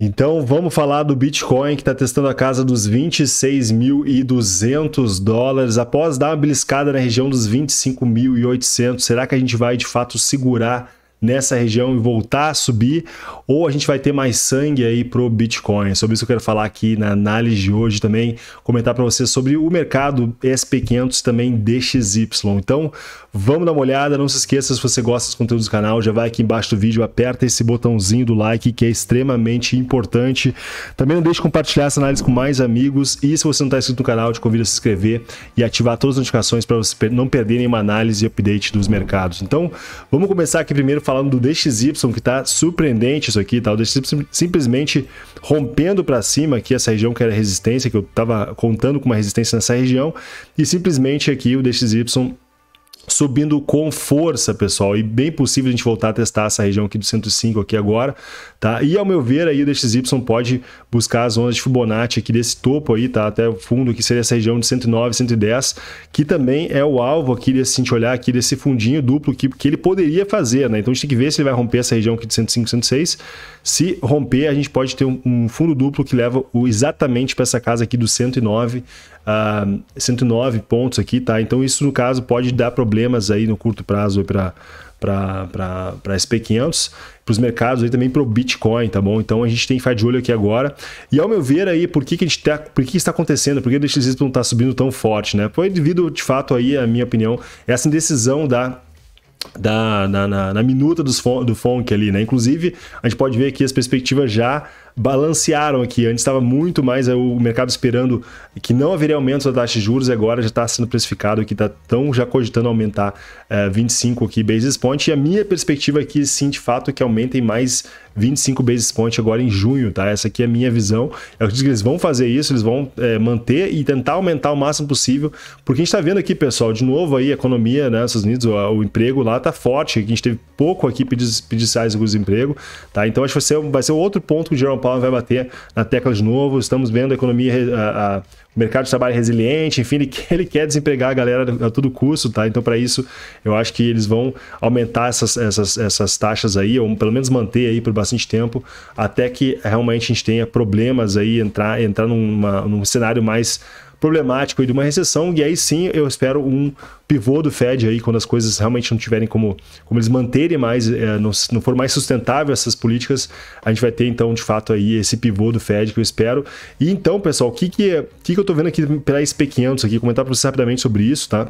Então vamos falar do Bitcoin que está testando a casa dos 26.200 dólares após dar uma beliscada na região dos 25.800. Será que a gente vai de fato segurar nessa região e voltar a subir, ou a gente vai ter mais sangue aí para o Bitcoin. Sobre isso eu quero falar aqui na análise de hoje também, comentar para você sobre o mercado SP500 também DXY. Então, vamos dar uma olhada, não se esqueça se você gosta dos conteúdos do canal, já vai aqui embaixo do vídeo, aperta esse botãozinho do like que é extremamente importante. Também não deixe de compartilhar essa análise com mais amigos e se você não está inscrito no canal, te convido a se inscrever e ativar todas as notificações para você não perder nenhuma análise e update dos mercados. Então, vamos começar aqui primeiro falando do DXY, que está surpreendente isso aqui, tá? O DXY simplesmente rompendo para cima aqui essa região que era resistência, que eu estava contando com uma resistência nessa região, e simplesmente aqui o DXY subindo com força, pessoal, e bem possível a gente voltar a testar essa região aqui do 105 aqui agora, tá? E ao meu ver aí, o DXY pode buscar as zonas de Fibonacci aqui desse topo aí, tá? Até o fundo, que seria essa região de 109, 110, que também é o alvo aqui desse, se a gente olhar aqui desse fundinho duplo que que ele poderia fazer, né? Então a gente tem que ver se ele vai romper essa região aqui de 105, 106. Se romper, a gente pode ter um, um fundo duplo que leva o, exatamente para essa casa aqui do 109, uh, ah, 109 pontos aqui, tá? Então isso no caso pode dar problemas aí no curto prazo para para SP500, para os mercados aí também para o Bitcoin, tá bom? Então a gente tem que ficar de olho aqui agora. E ao meu ver aí, por que, que a gente tá, por que, que está acontecendo? Por que o DXY não está subindo tão forte, né? Foi devido, de fato, aí, a minha opinião, essa indecisão da da, na, na, na, minuta dos, do funk ali, né? Inclusive, a gente pode ver aqui as perspectivas já balancearam aqui. Antes estava muito mais é, o mercado esperando que não haveria aumento da taxa de juros, agora já está sendo precificado que está tão já cogitando aumentar 25 é, aqui basis point. E a minha perspectiva aqui, sim, de fato, é que aumentem mais 25 basis point agora em junho, tá? Essa aqui é a minha visão. Eu acredito que eles vão fazer isso, eles vão é, manter e tentar aumentar o máximo possível, porque a gente está vendo aqui, pessoal, de novo aí, a economia, né, Estados Unidos, o, o emprego lá está forte, a gente teve pouco aqui pedidos pediciais de desemprego, tá? Então acho que vai ser, vai ser outro ponto que o Jerome vai bater na tecla de novo. Estamos vendo a economia, a, a, o mercado de trabalho resiliente, enfim, ele, ele quer desempregar a galera a todo custo, tá? Então, para isso, eu acho que eles vão aumentar essas, essas, essas taxas aí, ou pelo menos manter aí por bastante tempo, até que realmente a gente tenha problemas aí, entrar, entrar numa, num cenário mais problemático aí de uma recessão, e aí sim eu espero um pivô do Fed aí, quando as coisas realmente não tiverem como, como eles manterem mais, é, não, não for mais sustentável essas políticas, a gente vai ter então de fato aí esse pivô do Fed que eu espero. E então, pessoal, o que que, é, que, que eu tô vendo aqui pela SP500 aqui, comentar para vocês rapidamente sobre isso, tá?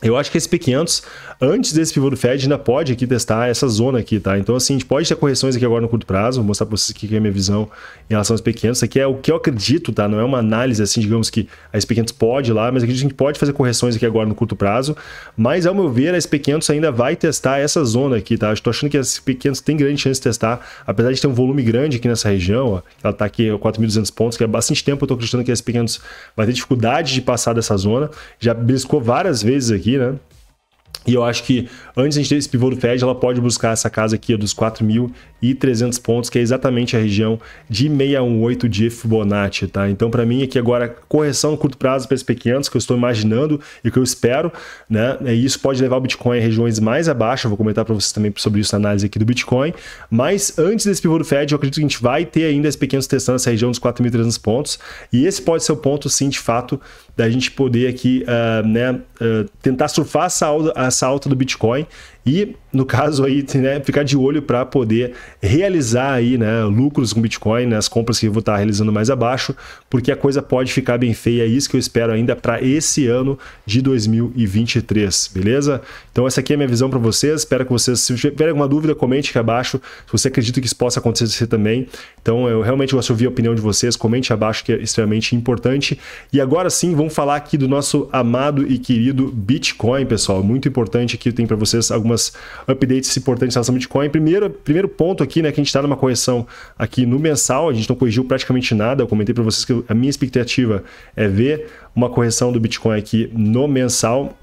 Eu acho que esse sp 500 antes desse pivô do Fed, ainda pode aqui testar essa zona aqui, tá? Então, assim, a gente pode ter correções aqui agora no curto prazo. Vou mostrar para vocês aqui que é a minha visão em relação aos sp 500 Isso aqui é o que eu acredito, tá? Não é uma análise, assim, digamos que a SP500 pode lá, mas acredito que a gente pode fazer correções aqui agora no curto prazo. Mas, ao meu ver, a SP500 ainda vai testar essa zona aqui, tá? Estou achando que a SP500 tem grande chance de testar, apesar de ter um volume grande aqui nessa região, ó. Ela está aqui 4.200 pontos, que é bastante tempo eu estou acreditando que a SP500 vai ter dificuldade de passar dessa zona. Já briscou várias vezes aqui aqui, né? E eu acho que antes a gente ter esse pivô do Fed, ela pode buscar essa casa aqui dos 4.300 pontos, que é exatamente a região de 618 de Fibonacci, tá? Então, para mim, aqui agora, correção no curto prazo para esse pequenos 500 que eu estou imaginando e que eu espero, né? É, e isso pode levar o Bitcoin a regiões mais abaixo, eu vou comentar para vocês também sobre isso na análise aqui do Bitcoin. Mas antes desse pivô do Fed, eu acredito que a gente vai ter ainda esse pequenos testando essa região dos 4.300 pontos, e esse pode ser o ponto, sim, de fato, da gente poder aqui, uh, né, uh, tentar surfar essa, essa assalto do Bitcoin e, no caso aí, né, ficar de olho para poder realizar aí, né, lucros com Bitcoin, né, as compras que eu vou estar tá realizando mais abaixo, porque a coisa pode ficar bem feia, é isso que eu espero ainda para esse ano de 2023, beleza? Então essa aqui é a minha visão para vocês, espero que vocês, se tiver alguma dúvida, comente aqui abaixo, se você acredita que isso possa acontecer também, então eu realmente gosto de ouvir a opinião de vocês, comente abaixo que é extremamente importante, e agora sim, vamos falar aqui do nosso amado e querido Bitcoin, pessoal, muito importante aqui, tem para vocês algumas algumas updates importantes em relação ao Bitcoin. Primeiro, primeiro ponto aqui, né, que a gente está numa correção aqui no mensal, a gente não corrigiu praticamente nada. Eu comentei para vocês que a minha expectativa é ver uma correção do Bitcoin aqui no mensal.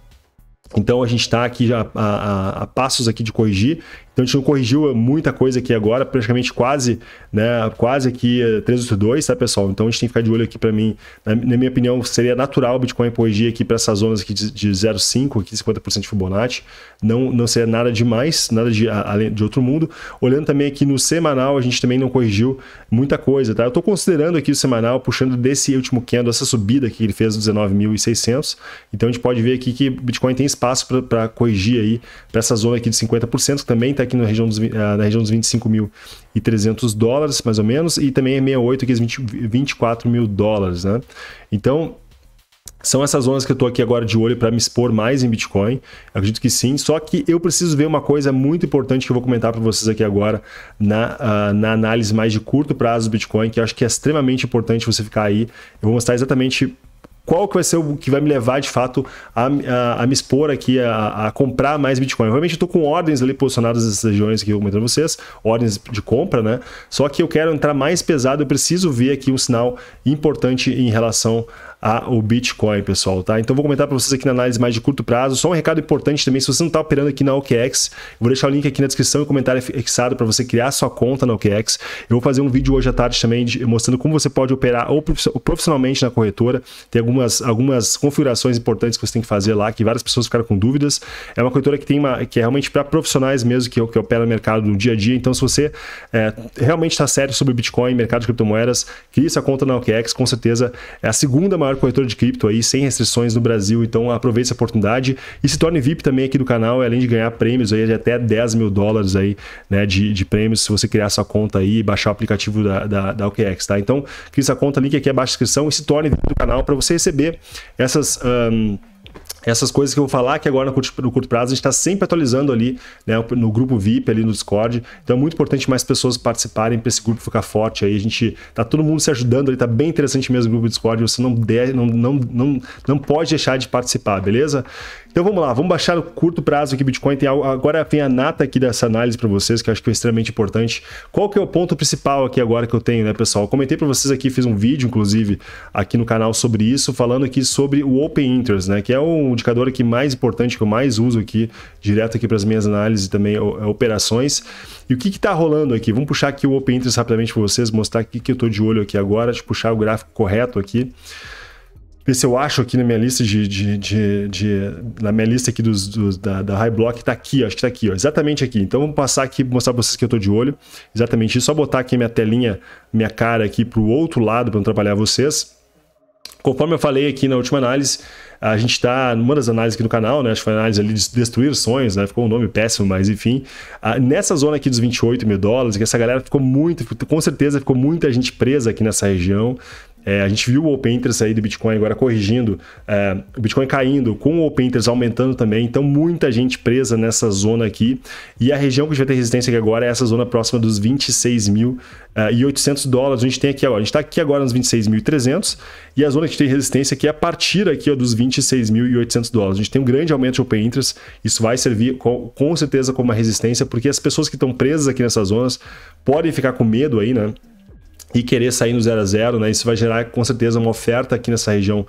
Então a gente está aqui já a, a, a, passos aqui de corrigir. Então a gente não corrigiu muita coisa aqui agora, praticamente quase, né, quase aqui 382, eh, tá, pessoal? Então a gente tem que ficar de olho aqui para mim. Na, na, minha opinião, seria natural o Bitcoin corrigir aqui para essas zonas aqui de, de 0,5, aqui 50% de Fibonacci. Não, não seria nada demais, nada de, além de outro mundo. Olhando também aqui no semanal, a gente também não corrigiu muita coisa, tá? Eu estou considerando aqui o semanal, puxando desse último candle, essa subida que ele fez, 19.600. Então a gente pode ver aqui que Bitcoin tem espaço para corrigir aí para essa zona aqui de 50%, que também está aqui na região dos, ah, na região dos 25 mil e 300 dólares, mais ou menos, e também é 68, que é 20, 24 mil dólares, né? Então, são essas zonas que eu estou aqui agora de olho para me expor mais em Bitcoin. Eu acredito que sim, só que eu preciso ver uma coisa muito importante que eu vou comentar para vocês aqui agora na, uh, na análise mais de curto prazo do Bitcoin, que eu acho que é extremamente importante você ficar aí. Eu vou mostrar exatamente qual que vai ser o que vai me levar de fato a, a, a me expor aqui, a, a, comprar mais Bitcoin. Obviamente eu estou com ordens ali posicionadas nessas regiões que eu comentei para vocês, ordens de compra, né? Só que eu quero entrar mais pesado, eu preciso ver aqui um sinal importante em relação a, o Bitcoin, pessoal, tá? Então vou comentar para vocês aqui na análise mais de curto prazo. Só um recado importante também, se você não está operando aqui na OKEx, vou deixar o link aqui na descrição e comentário fixado para você criar sua conta na OKEx. Eu vou fazer um vídeo hoje à tarde também de, mostrando como você pode operar ou profissionalmente na corretora. Tem algumas, algumas configurações importantes que você tem que fazer lá, que várias pessoas ficaram com dúvidas. É uma corretora que tem uma que é realmente para profissionais mesmo que, é que opera no mercado no dia a dia. Então, se você é, realmente está sério sobre Bitcoin, mercado de criptomoedas, crie sua conta na OKEx, com certeza é a segunda maior corretor de cripto aí, sem restrições no Brasil. Então aproveite essa oportunidade e se torne VIP também aqui do canal, além de ganhar prêmios aí de até 10 mil dólares aí, né, de, de prêmios se você criar sua conta aí e baixar o aplicativo da, da, da OKEx, tá? Então, cria sua conta, link aqui abaixo da descrição e se torne VIP do canal para você receber essas. Um, essas coisas que eu vou falar que agora no curto, no curto prazo a gente está sempre atualizando ali né, no grupo VIP ali no Discord então é muito importante mais pessoas participarem para esse grupo ficar forte aí a gente tá todo mundo se ajudando ali tá bem interessante mesmo o grupo Discord você não deve não, não, não, não pode deixar de participar beleza então vamos lá, vamos baixar o curto prazo aqui Bitcoin. Tem algo, agora vem a nata aqui dessa análise para vocês, que eu acho que é extremamente importante. Qual que é o ponto principal aqui agora que eu tenho, né, pessoal? Eu comentei para vocês aqui, fiz um vídeo, inclusive, aqui no canal sobre isso, falando aqui sobre o Open Interest, né, que é um indicador aqui mais importante, que eu mais uso aqui, direto aqui para as minhas análises e também é, operações. E o que está rolando aqui? Vamos puxar aqui o Open Interest rapidamente para vocês, mostrar o que eu estou de olho aqui agora, de puxar o gráfico correto aqui ver se eu acho aqui na minha lista de. de, de, de na minha lista aqui dos, dos da, da, High Block, tá aqui, acho que tá aqui, ó, exatamente aqui. Então vamos passar aqui, mostrar pra vocês que eu tô de olho. Exatamente isso. Só botar aqui minha telinha, minha cara aqui pro outro lado para não atrapalhar vocês. Conforme eu falei aqui na última análise, a gente está numa das análises aqui no canal, né? Acho que foi a análise ali de destruir sonhos, né? Ficou um nome péssimo, mas enfim. Ah, nessa zona aqui dos 28 mil dólares, que essa galera ficou muito, com certeza ficou muita gente presa aqui nessa região. É, a gente viu o open interest aí do Bitcoin agora corrigindo, é, o Bitcoin caindo, com o open interest aumentando também, então muita gente presa nessa zona aqui. E a região que a gente vai ter resistência aqui agora é essa zona próxima dos 26 mil Uh, e 800 dólares a gente tem aqui agora. A gente está aqui agora nos 26.300 e a zona que a gente tem resistência aqui é a partir aqui ó, dos 26.800 dólares. A gente tem um grande aumento de open interest, isso vai servir com, com certeza como uma resistência, porque as pessoas que estão presas aqui nessas zonas podem ficar com medo aí, né? e querer sair no 0 a 0, né? Isso vai gerar com certeza uma oferta aqui nessa região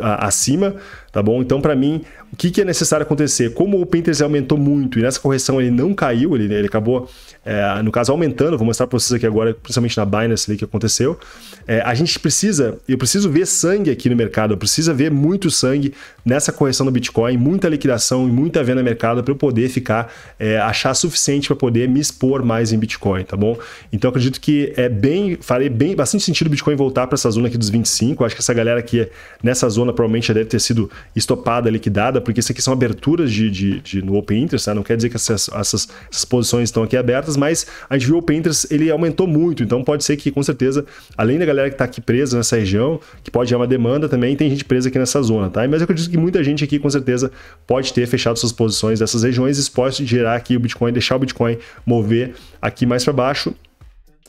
acima, tá bom? Então, para mim, o que, que, é necessário acontecer? Como o Pinterest aumentou muito e nessa correção ele não caiu, ele, ele acabou, é, no caso, aumentando, vou mostrar para vocês aqui agora, principalmente na Binance ali que aconteceu, é, a gente precisa, eu preciso ver sangue aqui no mercado, eu preciso ver muito sangue nessa correção do Bitcoin, muita liquidação e muita venda no mercado para eu poder ficar, é, achar suficiente para poder me expor mais em Bitcoin, tá bom? Então, acredito que é bem, farei bem, bastante sentido o Bitcoin voltar para essa zona aqui dos 25, acho que essa galera aqui, é nessa zona, provavelmente já deve ter sido estopada, liquidada, porque isso aqui são aberturas de, de, de no Open Interest, né? não quer dizer que essas, essas, essas, posições estão aqui abertas, mas a gente viu o Open Interest, ele aumentou muito, então pode ser que, com certeza, além da galera que está aqui presa nessa região, que pode ter uma demanda também, tem gente presa aqui nessa zona, tá? Mas eu acredito que muita gente aqui, com certeza, pode ter fechado suas posições dessas regiões, isso pode gerar aqui o Bitcoin, deixar o Bitcoin mover aqui mais para baixo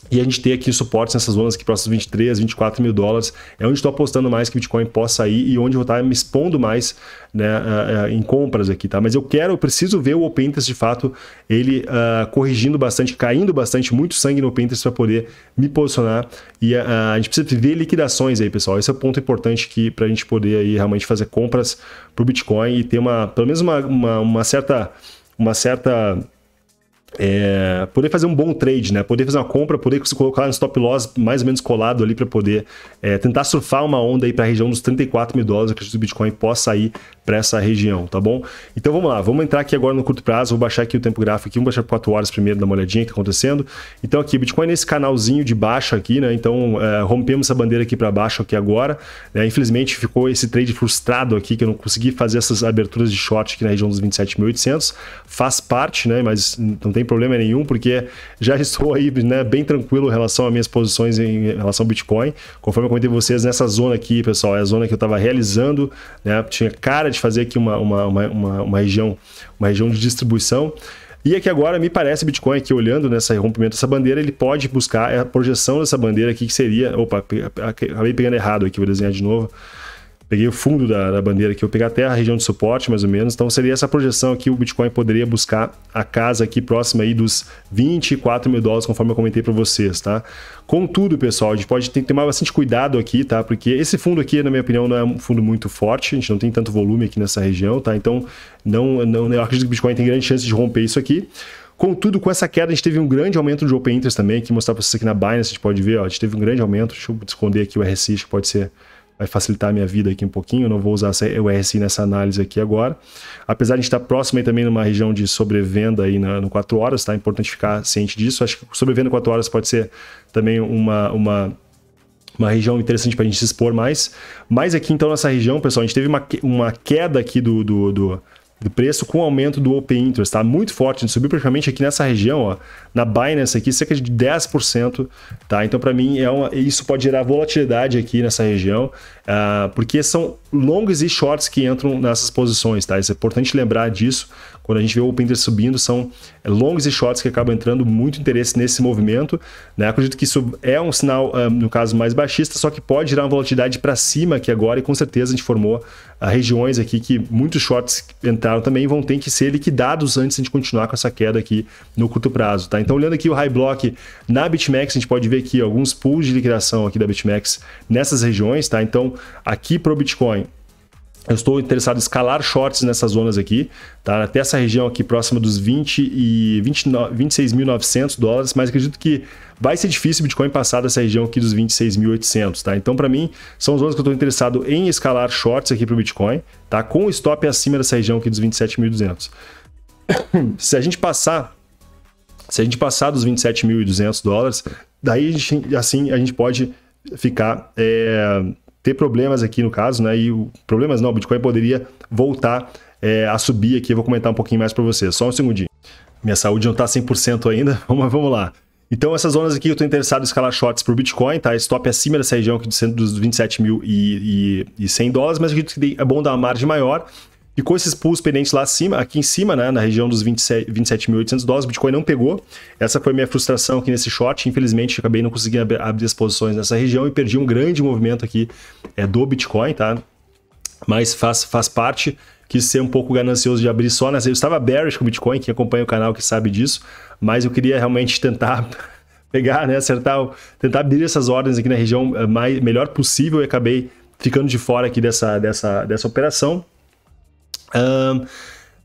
e a gente ter aqui suportes nessas zonas aqui próximas 23, 24 mil dólares, é onde estou apostando mais que o Bitcoin possa ir e onde vou estar me expondo mais né, uh, uh, em compras aqui, tá? Mas eu quero, eu preciso ver o Open Interest de fato, ele uh, corrigindo bastante, caindo bastante, muito sangue no Open Interest para poder me posicionar. E a gente precisa ver liquidações aí, pessoal. Esse é o ponto importante que para a gente poder aí realmente fazer compras para o Bitcoin e ter uma, pelo menos uma, uma, uma certa. Uma certa é, poder fazer um bom trade, né? Poder fazer uma compra, poder se colocar no stop loss mais ou menos colado ali para poder é, tentar surfar uma onda aí para a região dos 34 mil dólares, que o Bitcoin possa ir para essa região, tá bom? Então vamos lá, vamos entrar aqui agora no curto prazo, vou baixar aqui o tempo gráfico aqui, vou baixar para 4 horas primeiro, dar uma olhadinha o que tá acontecendo. Então aqui, Bitcoin é nesse canalzinho de baixa aqui, né? Então é, rompemos essa bandeira aqui para baixo aqui agora, né? Infelizmente ficou esse trade frustrado aqui, que eu não consegui fazer essas aberturas de short aqui na região dos 27.800, faz parte, né? Mas não tem tem problema nenhum, porque já estou aí né, bem tranquilo em relação às minhas posições em relação ao Bitcoin. Conforme eu comentei com vocês, nessa zona aqui, pessoal, é a zona que eu estava realizando, né? Tinha cara de fazer aqui uma, uma, uma, uma região, uma região de distribuição. E aqui agora me parece Bitcoin aqui olhando nessa rompimento dessa bandeira, ele pode buscar a projeção dessa bandeira aqui que seria, opa, acabei pegando errado aqui, vou desenhar de novo peguei o fundo da, da bandeira aqui, eu peguei até a região de suporte, mais ou menos. Então seria essa projeção aqui, o Bitcoin poderia buscar a casa aqui próxima aí dos 24 mil dólares, conforme eu comentei para vocês, tá? Contudo, pessoal, a gente pode ter que tomar bastante cuidado aqui, tá? Porque esse fundo aqui, na minha opinião, não é um fundo muito forte, a gente não tem tanto volume aqui nessa região, tá? Então, não, não, eu acredito que o Bitcoin tem grande chance de romper isso aqui. Contudo, com essa queda, a gente teve um grande aumento de Open Interest também, que mostrar para vocês aqui na Binance, a gente pode ver, ó, a gente teve um grande aumento, deixa eu esconder aqui o RSI, que pode ser vai facilitar a minha vida aqui um pouquinho, Eu não vou usar o RSI nessa análise aqui agora. Apesar de a gente estar próximo aí também numa região de sobrevenda aí na, no 4 horas, tá? É importante ficar ciente disso. Acho que sobrevenda 4 horas pode ser também uma, uma uma região interessante para a gente se expor mais. Mas aqui, então, nessa região, pessoal, a gente teve uma, uma queda aqui do, do, do de preço com o aumento do Open Interest, tá? Muito forte, subiu praticamente aqui nessa região, ó, na Binance aqui, cerca de 10%, tá? Então, para mim, é uma, isso pode gerar volatilidade aqui nessa região, Uh, porque são longos e shorts que entram nessas posições, tá? Isso é importante lembrar disso. Quando a gente vê o Open Interest subindo, são longos e shorts que acabam entrando muito interesse nesse movimento, né? Acredito que isso é um sinal, uh, no caso, mais baixista, só que pode gerar uma volatilidade para cima aqui agora e com certeza a gente formou uh, regiões aqui que muitos shorts entraram também vão ter que ser liquidados antes de a gente continuar com essa queda aqui no curto prazo, tá? Então, olhando aqui o high block na BitMEX, a gente pode ver aqui alguns pools de liquidação aqui da BitMEX nessas regiões, tá? Então, aqui para o Bitcoin, eu estou interessado em escalar shorts nessas zonas aqui, tá? até essa região aqui próxima dos 20 e 26.900 dólares, mas acredito que vai ser difícil o Bitcoin passar dessa região aqui dos 26.800, tá? Então, para mim, são zonas que eu estou interessado em escalar shorts aqui para o Bitcoin, tá? com o stop acima dessa região aqui dos 27.200. Se a gente passar se a gente passar dos 27.200 dólares, daí a gente, assim a gente pode ficar é, ter problemas aqui no caso, né? E o, problemas não, o Bitcoin poderia voltar é, a subir aqui. Eu vou comentar um pouquinho mais para você. Só um segundinho. Minha saúde não está 100% ainda, mas vamos lá. Então, essas zonas aqui eu estou interessado em escalar shorts para o Bitcoin, tá? Stop acima dessa região aqui dos 27 mil e, e, e 100 dólares, mas acredito que é bom dar uma margem maior Ficou esses pools pendentes lá acima, aqui em cima, né, na região dos 27.800 27 dólares. O Bitcoin não pegou. Essa foi a minha frustração aqui nesse short. Infelizmente, acabei não conseguindo abrir as posições nessa região e perdi um grande movimento aqui é, do Bitcoin, tá? Mas faz, faz parte. Quis ser um pouco ganancioso de abrir só nas... Eu estava bearish com o Bitcoin, quem acompanha o canal que sabe disso. Mas eu queria realmente tentar pegar, né, acertar, tentar abrir essas ordens aqui na região eh, mais, melhor possível e acabei ficando de fora aqui dessa, dessa, dessa operação. Um,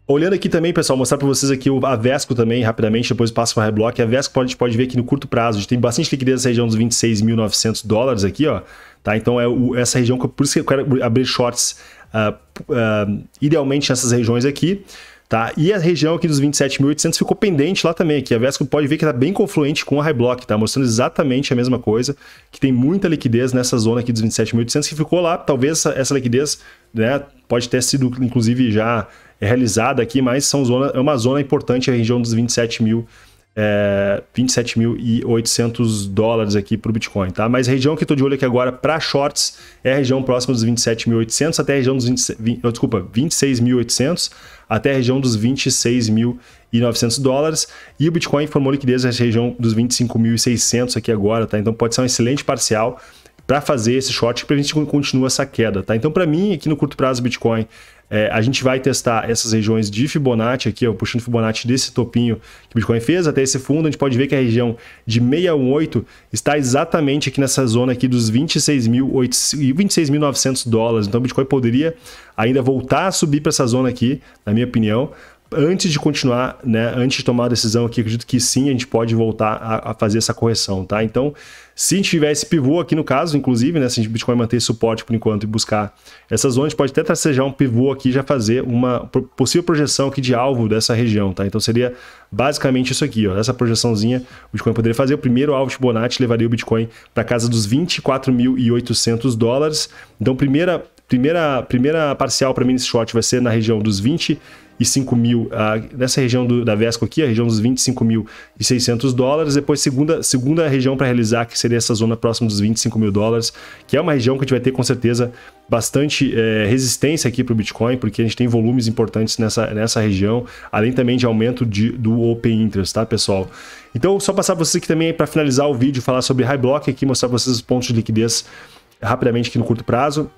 Olhando aqui também, pessoal, mostrar para vocês aqui a Vesco também, rapidamente, depois passa para o Reblock. A Vesco pode, a gente pode ver que no curto prazo, a gente tem bastante liquidez nessa região dos 26.900 dólares aqui, ó. Tá? Então é o, essa região, que, por isso que eu quero abrir shorts, uh, uh, idealmente nessas regiões aqui. Tá? E a região aqui dos 27.800 ficou pendente lá também, que a Vesco pode ver que está bem confluente com a High Block, tá? mostrando exatamente a mesma coisa, que tem muita liquidez nessa zona aqui dos 27.800 que ficou lá. Talvez essa, essa liquidez né, pode ter sido, inclusive, já realizada aqui, mas são zona, é uma zona importante a região dos 27.800 é, 27.800 dólares aqui para o Bitcoin, tá? Mas a região que eu estou de olho aqui agora para shorts é a região próxima dos 27.800 até a região dos 20, desculpa, 26.800 até a região dos 26.900 dólares e o Bitcoin formou liquidez na região dos 25.600 aqui agora, tá? Então pode ser um excelente parcial para fazer esse short para a gente continua essa queda, tá? Então para mim aqui no curto prazo Bitcoin é, a gente vai testar essas regiões de Fibonacci aqui, ó, puxando Fibonacci desse topinho que o Bitcoin fez até esse fundo. A gente pode ver que a região de 618 está exatamente aqui nessa zona aqui dos 26.900 26 dólares. Então o Bitcoin poderia ainda voltar a subir para essa zona aqui, na minha opinião antes de continuar, né, antes de tomar a decisão aqui, acredito que sim, a gente pode voltar a, a, fazer essa correção, tá? Então, se tiver esse pivô aqui no caso, inclusive, né, se a gente Bitcoin manter suporte por enquanto e buscar essas zonas, pode até tracejar um pivô aqui já fazer uma possível projeção aqui de alvo dessa região, tá? Então, seria basicamente isso aqui, ó, essa projeçãozinha o Bitcoin poderia fazer. O primeiro alvo de Fibonacci levaria o Bitcoin para casa dos 24.800 dólares. Então, primeira Primeira, primeira parcial para mim nesse short vai ser na região dos 25 mil, ah, nessa região do, da Vesco aqui, a região dos 25.600 dólares. Depois, segunda, segunda região para realizar, que seria essa zona próxima dos 25 mil dólares, que é uma região que a gente vai ter com certeza bastante é, resistência aqui para o Bitcoin, porque a gente tem volumes importantes nessa, nessa região, além também de aumento de, do Open Interest, tá, pessoal? Então, só passar para vocês aqui também para finalizar o vídeo, falar sobre High Block aqui, mostrar para vocês os pontos de liquidez rapidamente aqui no curto prazo.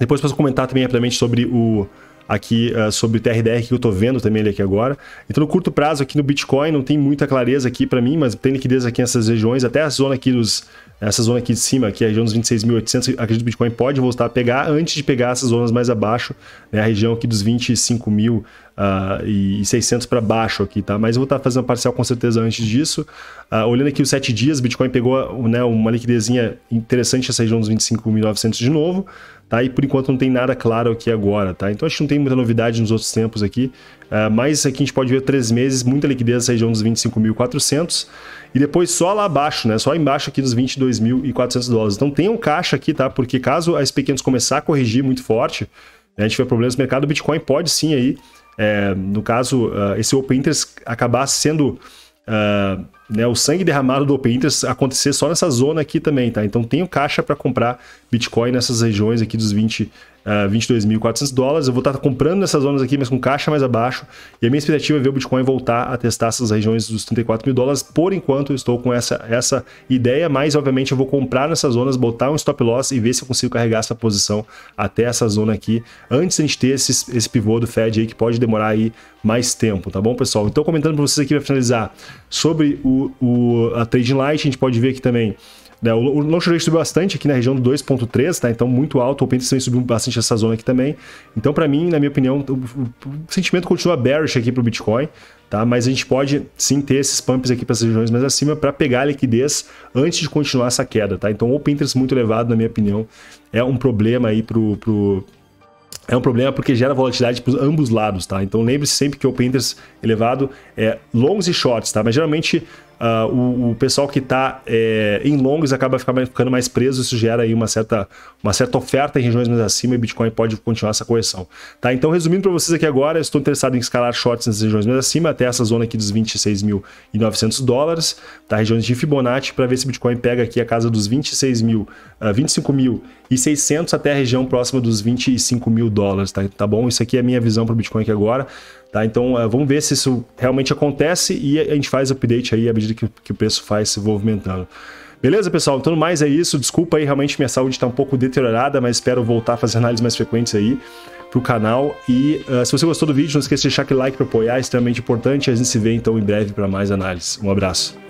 Depois posso comentar também rapidamente sobre o aqui uh, sobre o TRDR que eu estou vendo também ele aqui agora. Então no curto prazo aqui no Bitcoin não tem muita clareza aqui para mim, mas tem liquidez aqui nessas regiões, até a zona aqui dos essa zona aqui de cima, é a região dos 26.800, acredito que o Bitcoin pode voltar a pegar antes de pegar essas zonas mais abaixo, né, a região aqui dos 25 mil uh, e 600 para baixo aqui, tá? Mas eu vou estar tá fazendo parcial com certeza antes disso. Uh, olhando aqui os 7 dias, Bitcoin pegou né, uma liquidezinha interessante essa região dos 25.900 de novo, tá? E por enquanto não tem nada claro aqui agora, tá? Então acho que não tem muita novidade nos outros tempos aqui, uh, mas aqui a gente pode ver 3 meses, muita liquidez nessa região dos 25.400 e depois só lá abaixo, né? Só embaixo aqui dos 22.400 dólares. Então tem um caixa aqui, tá? Porque caso as pequenas começar a corrigir muito forte, né, a gente tiver problemas no mercado, o Bitcoin pode sim aí é, no caso, uh, esse Open Interest acabasse sendo. Uh, né, o sangue derramado do Open Interest acontecer só nessa zona aqui também, tá? Então tenho caixa para comprar Bitcoin nessas regiões aqui dos 20 22.400 dólares. Eu vou estar comprando nessas zonas aqui, mas com caixa mais abaixo. E a minha expectativa é ver o Bitcoin voltar a testar essas regiões dos 34 mil dólares. Por enquanto, eu estou com essa, essa ideia, mas obviamente eu vou comprar nessas zonas, botar um stop loss e ver se eu consigo carregar essa posição até essa zona aqui, antes de a gente ter esse, esse pivô do Fed aí, que pode demorar aí mais tempo, tá bom, pessoal? Então, comentando para vocês aqui para finalizar sobre o, o, a Trading Light, a gente pode ver aqui também né? O, o long subiu bastante aqui na região do 2.3, tá? Então muito alto. O Open também subiu bastante essa zona aqui também. Então para mim, na minha opinião, o, o, sentimento continua bearish aqui para o Bitcoin, tá? Mas a gente pode sim ter esses pumps aqui para essas regiões mais acima para pegar a liquidez antes de continuar essa queda, tá? Então o Open muito elevado, na minha opinião, é um problema aí pro, pro é um problema porque gera volatilidade para ambos lados, tá? Então lembre-se sempre que o open interest elevado é longs e shorts, tá? Mas geralmente uh, o, o, pessoal que está é, eh, em longos acaba ficando mais preso, isso gera aí uma certa, uma certa oferta em regiões mais acima e Bitcoin pode continuar essa correção. Tá? Então, resumindo para vocês aqui agora, eu estou interessado em escalar shorts nas regiões mais acima, até essa zona aqui dos 26.900 dólares, tá? regiões de Fibonacci, para ver se Bitcoin pega aqui a casa dos 26 mil, uh, ah, 25.600 até a região próxima dos 25 mil dólares, tá? tá bom? Isso aqui é a minha visão para o Bitcoin aqui agora. Tá? Então eh, vamos ver se isso realmente acontece e a gente faz update aí à medida que, que o preço faz se movimentando. Beleza, pessoal? Então, mais é isso. Desculpa aí, realmente minha saúde está um pouco deteriorada, mas espero voltar a fazer análises mais frequentes aí para o canal. E uh, se você gostou do vídeo, não esqueça de deixar aquele like para apoiar, é extremamente importante. A gente se vê então em breve para mais análises. Um abraço.